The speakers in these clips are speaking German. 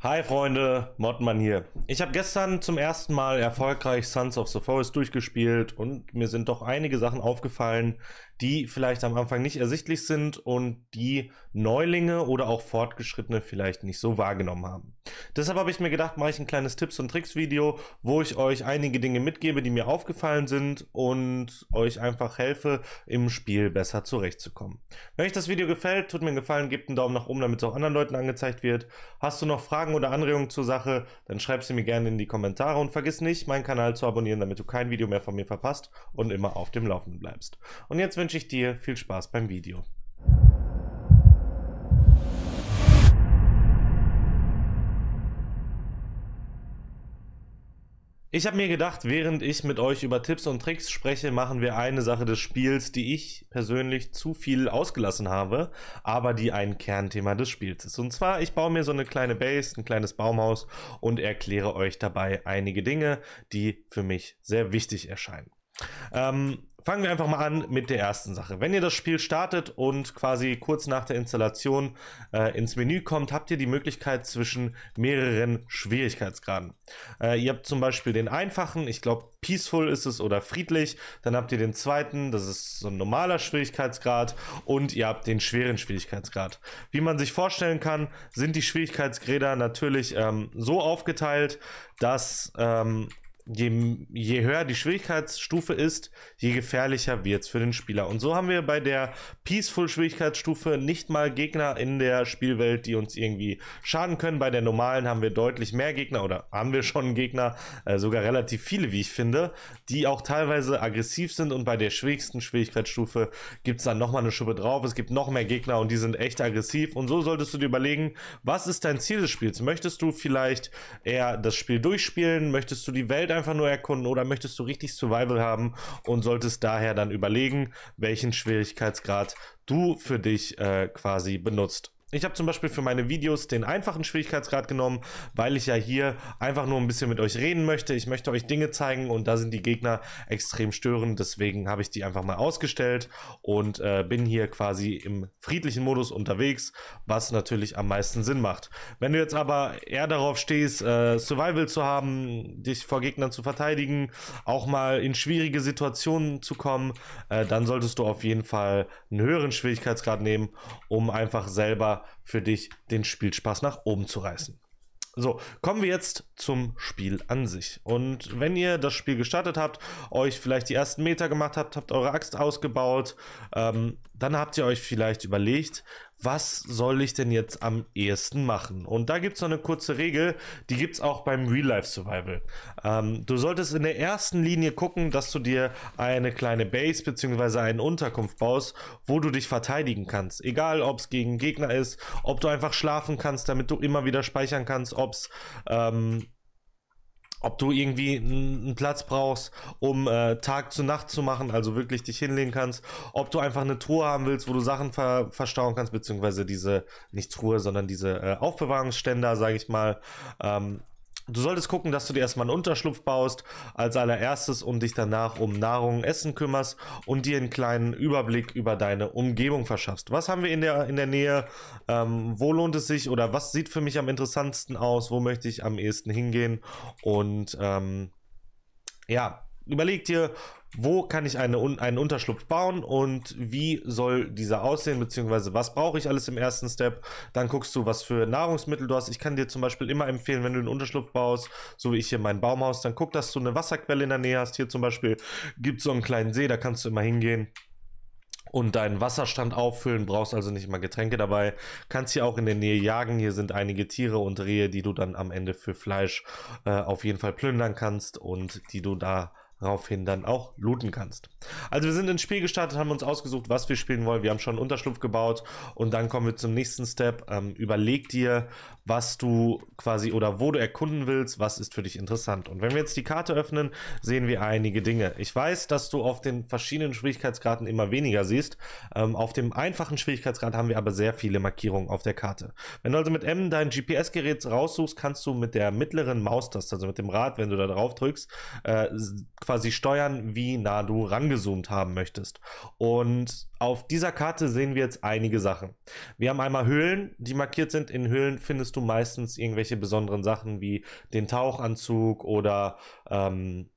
Hi Freunde, Modman hier. Ich habe gestern zum ersten Mal erfolgreich Sons of the Forest durchgespielt und mir sind doch einige Sachen aufgefallen, die vielleicht am Anfang nicht ersichtlich sind und die Neulinge oder auch Fortgeschrittene vielleicht nicht so wahrgenommen haben. Deshalb habe ich mir gedacht, mache ich ein kleines Tipps- und Tricks-Video, wo ich euch einige Dinge mitgebe, die mir aufgefallen sind und euch einfach helfe, im Spiel besser zurechtzukommen. Wenn euch das Video gefällt, tut mir einen Gefallen, gebt einen Daumen nach oben, damit es auch anderen Leuten angezeigt wird. Hast du noch Fragen oder Anregungen zur Sache, dann schreib sie mir gerne in die Kommentare und vergiss nicht, meinen Kanal zu abonnieren, damit du kein Video mehr von mir verpasst und immer auf dem Laufenden bleibst. Und jetzt wünsche ich dir viel Spaß beim Video. Ich habe mir gedacht, während ich mit euch über Tipps und Tricks spreche, machen wir eine Sache des Spiels, die ich persönlich zu viel ausgelassen habe, aber die ein Kernthema des Spiels ist. Und zwar, ich baue mir so eine kleine Base, ein kleines Baumhaus und erkläre euch dabei einige Dinge, die für mich sehr wichtig erscheinen. Ähm, fangen wir einfach mal an mit der ersten Sache. Wenn ihr das Spiel startet und quasi kurz nach der Installation äh, ins Menü kommt, habt ihr die Möglichkeit zwischen mehreren Schwierigkeitsgraden. Äh, ihr habt zum Beispiel den einfachen, ich glaube peaceful ist es oder friedlich. Dann habt ihr den zweiten, das ist so ein normaler Schwierigkeitsgrad. Und ihr habt den schweren Schwierigkeitsgrad. Wie man sich vorstellen kann, sind die Schwierigkeitsgräder natürlich ähm, so aufgeteilt, dass ähm, je, je höher die Schwierigkeitsstufe ist, je gefährlicher wird es für den Spieler. Und so haben wir bei der Peaceful-Schwierigkeitsstufe nicht mal Gegner in der Spielwelt, die uns irgendwie schaden können. Bei der normalen haben wir deutlich mehr Gegner oder haben wir schon Gegner, äh, sogar relativ viele, wie ich finde, die auch teilweise aggressiv sind. Und bei der schwierigsten Schwierigkeitsstufe gibt es dann nochmal eine Schuppe drauf. Es gibt noch mehr Gegner und die sind echt aggressiv. Und so solltest du dir überlegen, was ist dein Ziel des Spiels? Möchtest du vielleicht eher das Spiel durchspielen? Möchtest du die Welt einfach nur erkunden oder möchtest du richtig Survival haben und solltest daher dann überlegen, welchen Schwierigkeitsgrad du für dich äh, quasi benutzt. Ich habe zum Beispiel für meine Videos den einfachen Schwierigkeitsgrad genommen, weil ich ja hier einfach nur ein bisschen mit euch reden möchte. Ich möchte euch Dinge zeigen und da sind die Gegner extrem störend. Deswegen habe ich die einfach mal ausgestellt und äh, bin hier quasi im friedlichen Modus unterwegs, was natürlich am meisten Sinn macht. Wenn du jetzt aber eher darauf stehst, äh, Survival zu haben, dich vor Gegnern zu verteidigen, auch mal in schwierige Situationen zu kommen, äh, dann solltest du auf jeden Fall einen höheren Schwierigkeitsgrad nehmen, um einfach selber für dich den Spielspaß nach oben zu reißen. So, kommen wir jetzt zum Spiel an sich. Und wenn ihr das Spiel gestartet habt, euch vielleicht die ersten Meter gemacht habt, habt eure Axt ausgebaut, ähm, dann habt ihr euch vielleicht überlegt, was soll ich denn jetzt am ehesten machen? Und da gibt es noch eine kurze Regel, die gibt es auch beim Real-Life-Survival. Ähm, du solltest in der ersten Linie gucken, dass du dir eine kleine Base bzw. eine Unterkunft baust, wo du dich verteidigen kannst. Egal, ob es gegen Gegner ist, ob du einfach schlafen kannst, damit du immer wieder speichern kannst, ob es... Ähm, ob du irgendwie einen Platz brauchst, um äh, Tag zu Nacht zu machen, also wirklich dich hinlegen kannst, ob du einfach eine Truhe haben willst, wo du Sachen ver verstauen kannst, beziehungsweise diese, nicht Truhe, sondern diese äh, Aufbewahrungsständer, sage ich mal, ähm, Du solltest gucken, dass du dir erstmal einen Unterschlupf baust als allererstes und dich danach um Nahrung, Essen kümmerst und dir einen kleinen Überblick über deine Umgebung verschaffst. Was haben wir in der, in der Nähe? Ähm, wo lohnt es sich oder was sieht für mich am interessantesten aus? Wo möchte ich am ehesten hingehen? Und ähm, ja, überleg dir, wo kann ich eine, einen Unterschlupf bauen und wie soll dieser aussehen, beziehungsweise was brauche ich alles im ersten Step. Dann guckst du, was für Nahrungsmittel du hast. Ich kann dir zum Beispiel immer empfehlen, wenn du einen Unterschlupf baust, so wie ich hier mein Baumhaus, dann guck, dass du eine Wasserquelle in der Nähe hast. Hier zum Beispiel gibt es so einen kleinen See, da kannst du immer hingehen und deinen Wasserstand auffüllen, brauchst also nicht mal Getränke dabei, kannst hier auch in der Nähe jagen, hier sind einige Tiere und Rehe, die du dann am Ende für Fleisch äh, auf jeden Fall plündern kannst und die du da raufhin dann auch looten kannst. Also wir sind ins Spiel gestartet, haben uns ausgesucht, was wir spielen wollen. Wir haben schon einen Unterschlupf gebaut und dann kommen wir zum nächsten Step. Ähm, überleg dir, was du quasi oder wo du erkunden willst, was ist für dich interessant. Und wenn wir jetzt die Karte öffnen, sehen wir einige Dinge. Ich weiß, dass du auf den verschiedenen Schwierigkeitsgraden immer weniger siehst. Ähm, auf dem einfachen Schwierigkeitsgrad haben wir aber sehr viele Markierungen auf der Karte. Wenn du also mit M dein GPS-Gerät raussuchst, kannst du mit der mittleren Maustaste, also mit dem Rad, wenn du da drauf drückst, äh, quasi steuern, wie nah du rangezoomt haben möchtest. Und auf dieser Karte sehen wir jetzt einige Sachen. Wir haben einmal Höhlen, die markiert sind. In Höhlen findest du meistens irgendwelche besonderen Sachen wie den Tauchanzug oder ähm,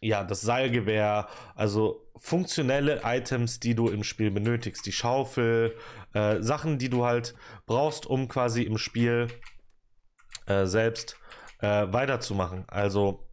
ja, das Seilgewehr, also funktionelle Items, die du im Spiel benötigst, die Schaufel, äh, Sachen, die du halt brauchst, um quasi im Spiel äh, selbst äh, weiterzumachen. Also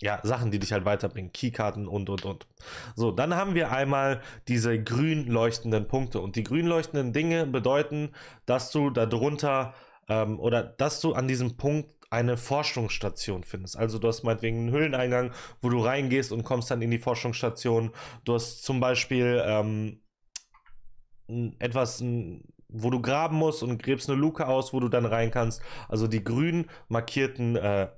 ja, Sachen, die dich halt weiterbringen. Keykarten und, und, und. So, dann haben wir einmal diese grün leuchtenden Punkte. Und die grün leuchtenden Dinge bedeuten, dass du darunter ähm, oder dass du an diesem Punkt eine Forschungsstation findest. Also du hast meinetwegen einen Hülleneingang, wo du reingehst und kommst dann in die Forschungsstation. Du hast zum Beispiel ähm, etwas, wo du graben musst und gräbst eine Luke aus, wo du dann rein kannst. Also die grün markierten äh,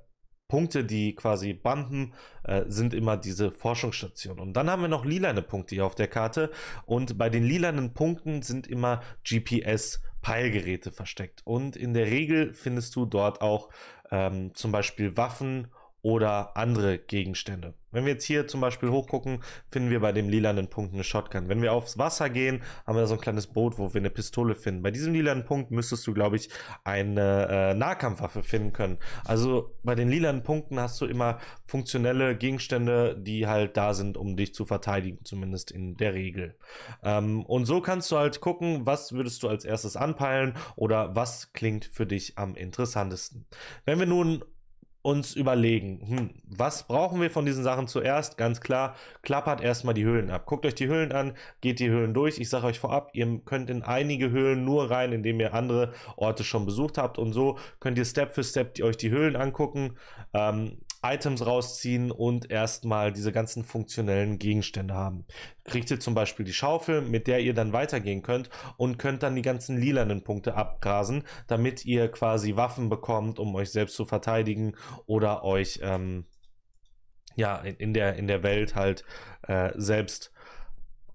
Punkte, die quasi banden, äh, sind immer diese Forschungsstationen. Und dann haben wir noch lilane Punkte hier auf der Karte. Und bei den lilanen Punkten sind immer GPS-Peilgeräte versteckt. Und in der Regel findest du dort auch ähm, zum Beispiel Waffen oder andere Gegenstände. Wenn wir jetzt hier zum Beispiel hochgucken, finden wir bei dem lilanen Punkt eine Shotgun. Wenn wir aufs Wasser gehen, haben wir da so ein kleines Boot, wo wir eine Pistole finden. Bei diesem lilanen Punkt müsstest du, glaube ich, eine äh, Nahkampfwaffe finden können. Also bei den lilanen Punkten hast du immer funktionelle Gegenstände, die halt da sind, um dich zu verteidigen, zumindest in der Regel. Ähm, und so kannst du halt gucken, was würdest du als erstes anpeilen oder was klingt für dich am interessantesten. Wenn wir nun uns überlegen, hm, was brauchen wir von diesen Sachen zuerst? Ganz klar, klappert erstmal die Höhlen ab. Guckt euch die Höhlen an, geht die Höhlen durch. Ich sage euch vorab, ihr könnt in einige Höhlen nur rein, indem ihr andere Orte schon besucht habt. Und so könnt ihr Step für Step euch die Höhlen angucken. Ähm, Items rausziehen und erstmal diese ganzen funktionellen Gegenstände haben. Kriegt ihr zum Beispiel die Schaufel, mit der ihr dann weitergehen könnt und könnt dann die ganzen lilanen Punkte abgrasen, damit ihr quasi Waffen bekommt, um euch selbst zu verteidigen oder euch ähm, ja in, der in der Welt halt äh, selbst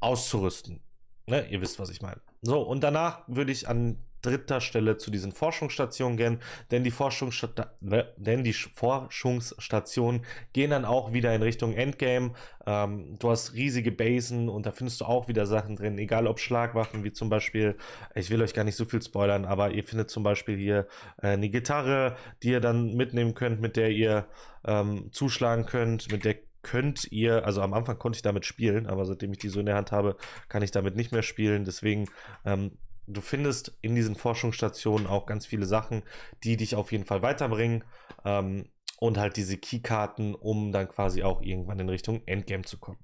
auszurüsten. Ne? Ihr wisst, was ich meine. So, und danach würde ich an dritter Stelle zu diesen Forschungsstationen gehen, denn die, Forschungssta ne, denn die Forschungsstationen gehen dann auch wieder in Richtung Endgame. Ähm, du hast riesige Basen und da findest du auch wieder Sachen drin, egal ob Schlagwaffen wie zum Beispiel, ich will euch gar nicht so viel spoilern, aber ihr findet zum Beispiel hier äh, eine Gitarre, die ihr dann mitnehmen könnt, mit der ihr ähm, zuschlagen könnt, mit der könnt ihr, also am Anfang konnte ich damit spielen, aber seitdem ich die so in der Hand habe, kann ich damit nicht mehr spielen. Deswegen ähm, du findest in diesen Forschungsstationen auch ganz viele Sachen, die dich auf jeden Fall weiterbringen. Ähm, und halt diese Keykarten, um dann quasi auch irgendwann in Richtung Endgame zu kommen.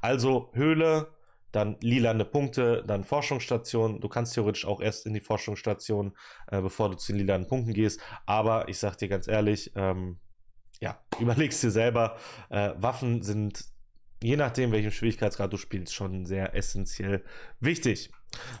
Also Höhle, dann lilane Punkte, dann Forschungsstation. Du kannst theoretisch auch erst in die Forschungsstation, äh, bevor du zu den lilanen Punkten gehst. Aber ich sag dir ganz ehrlich, ähm, ja, überlegst dir selber. Äh, Waffen sind je nachdem, welchen Schwierigkeitsgrad du spielst, schon sehr essentiell wichtig.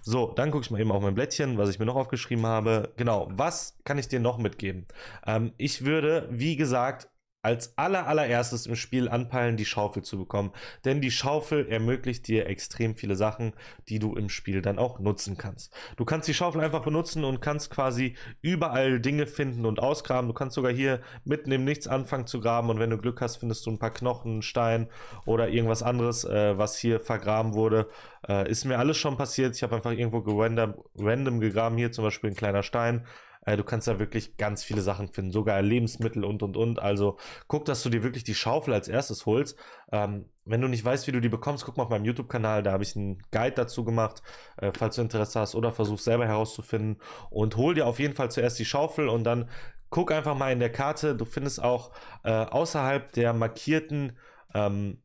So, dann gucke ich mal eben auf mein Blättchen, was ich mir noch aufgeschrieben habe. Genau, was kann ich dir noch mitgeben? Ähm, ich würde, wie gesagt, als aller, allererstes im Spiel anpeilen, die Schaufel zu bekommen. Denn die Schaufel ermöglicht dir extrem viele Sachen, die du im Spiel dann auch nutzen kannst. Du kannst die Schaufel einfach benutzen und kannst quasi überall Dinge finden und ausgraben. Du kannst sogar hier mitten im Nichts anfangen zu graben und wenn du Glück hast, findest du ein paar Knochen, Stein oder irgendwas anderes, äh, was hier vergraben wurde. Äh, ist mir alles schon passiert. Ich habe einfach irgendwo random, random gegraben. Hier zum Beispiel ein kleiner Stein. Äh, du kannst da wirklich ganz viele Sachen finden, sogar Lebensmittel und und und. Also guck, dass du dir wirklich die Schaufel als erstes holst. Ähm, wenn du nicht weißt, wie du die bekommst, guck mal auf meinem YouTube-Kanal, da habe ich einen Guide dazu gemacht, äh, falls du Interesse hast oder versuch selber herauszufinden und hol dir auf jeden Fall zuerst die Schaufel und dann guck einfach mal in der Karte. Du findest auch äh, außerhalb der markierten ähm,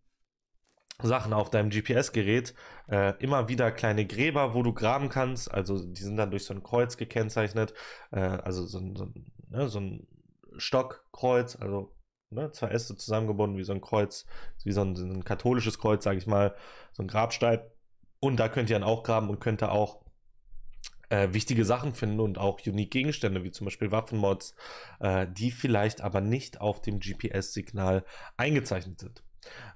Sachen auf deinem GPS-Gerät, äh, immer wieder kleine Gräber, wo du graben kannst. Also die sind dann durch so ein Kreuz gekennzeichnet, äh, also so, so, ne, so ein Stockkreuz, also ne, zwei Äste zusammengebunden, wie so ein Kreuz, wie so ein, so ein katholisches Kreuz, sage ich mal, so ein Grabstein. Und da könnt ihr dann auch graben und könnt da auch äh, wichtige Sachen finden und auch unique Gegenstände, wie zum Beispiel Waffenmods, äh, die vielleicht aber nicht auf dem GPS-Signal eingezeichnet sind.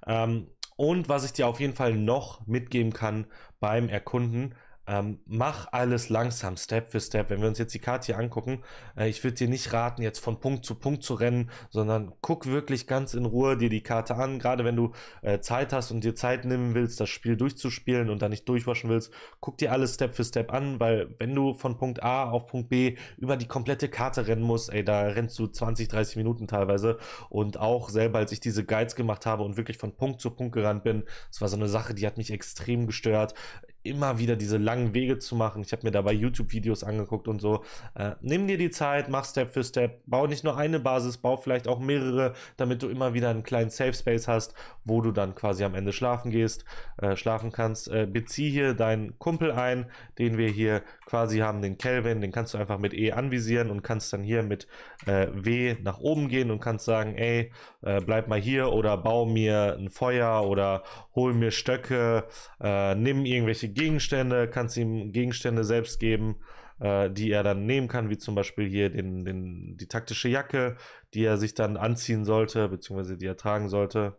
Ähm, und was ich dir auf jeden Fall noch mitgeben kann beim Erkunden, ähm, mach alles langsam, Step für Step. Wenn wir uns jetzt die Karte hier angucken, äh, ich würde dir nicht raten, jetzt von Punkt zu Punkt zu rennen, sondern guck wirklich ganz in Ruhe dir die Karte an. Gerade wenn du äh, Zeit hast und dir Zeit nehmen willst, das Spiel durchzuspielen und da nicht durchwaschen willst, guck dir alles Step für Step an, weil wenn du von Punkt A auf Punkt B über die komplette Karte rennen musst, ey, da rennst du 20, 30 Minuten teilweise. Und auch selber, als ich diese Guides gemacht habe und wirklich von Punkt zu Punkt gerannt bin, das war so eine Sache, die hat mich extrem gestört immer wieder diese langen Wege zu machen. Ich habe mir dabei YouTube-Videos angeguckt und so. Äh, nimm dir die Zeit, mach Step für Step, bau nicht nur eine Basis, bau vielleicht auch mehrere, damit du immer wieder einen kleinen Safe Space hast, wo du dann quasi am Ende schlafen gehst, äh, schlafen kannst. Äh, bezieh hier deinen Kumpel ein, den wir hier quasi haben, den Kelvin, den kannst du einfach mit E anvisieren und kannst dann hier mit äh, W nach oben gehen und kannst sagen, ey, äh, bleib mal hier oder bau mir ein Feuer oder hol mir Stöcke, äh, nimm irgendwelche Gegenstände, kannst ihm Gegenstände selbst geben, äh, die er dann nehmen kann, wie zum Beispiel hier den, den, die taktische Jacke, die er sich dann anziehen sollte, beziehungsweise die er tragen sollte.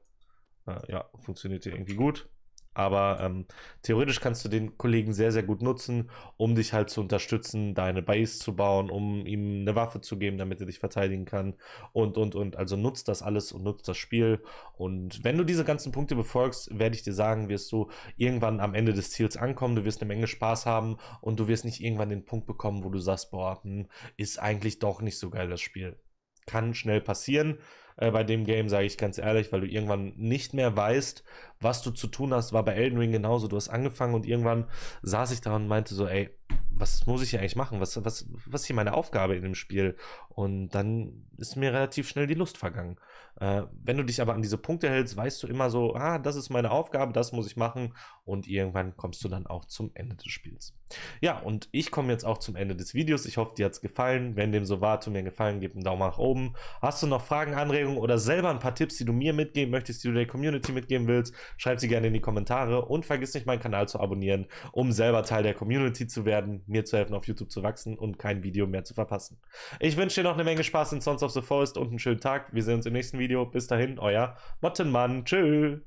Äh, ja, funktioniert hier irgendwie gut. Aber ähm, theoretisch kannst du den Kollegen sehr, sehr gut nutzen, um dich halt zu unterstützen, deine Base zu bauen, um ihm eine Waffe zu geben, damit er dich verteidigen kann und, und, und. Also nutzt das alles und nutzt das Spiel. Und wenn du diese ganzen Punkte befolgst, werde ich dir sagen, wirst du irgendwann am Ende des Ziels ankommen, du wirst eine Menge Spaß haben und du wirst nicht irgendwann den Punkt bekommen, wo du sagst, boah, hm, ist eigentlich doch nicht so geil das Spiel. Kann schnell passieren äh, bei dem Game, sage ich ganz ehrlich, weil du irgendwann nicht mehr weißt, was du zu tun hast, war bei Elden Ring genauso. Du hast angefangen und irgendwann saß ich da und meinte so, ey, was muss ich hier eigentlich machen? Was, was, was ist hier meine Aufgabe in dem Spiel? Und dann ist mir relativ schnell die Lust vergangen. Äh, wenn du dich aber an diese Punkte hältst, weißt du immer so, ah, das ist meine Aufgabe, das muss ich machen. Und irgendwann kommst du dann auch zum Ende des Spiels. Ja, und ich komme jetzt auch zum Ende des Videos. Ich hoffe, dir hat es gefallen. Wenn dem so war, tu mir einen Gefallen, gib einen Daumen nach oben. Hast du noch Fragen, Anregungen oder selber ein paar Tipps, die du mir mitgeben möchtest, die du der Community mitgeben willst? Schreibt sie gerne in die Kommentare und vergiss nicht, meinen Kanal zu abonnieren, um selber Teil der Community zu werden, mir zu helfen, auf YouTube zu wachsen und kein Video mehr zu verpassen. Ich wünsche dir noch eine Menge Spaß in Sons of the Forest und einen schönen Tag. Wir sehen uns im nächsten Video. Bis dahin, euer Mottenmann. Tschüss.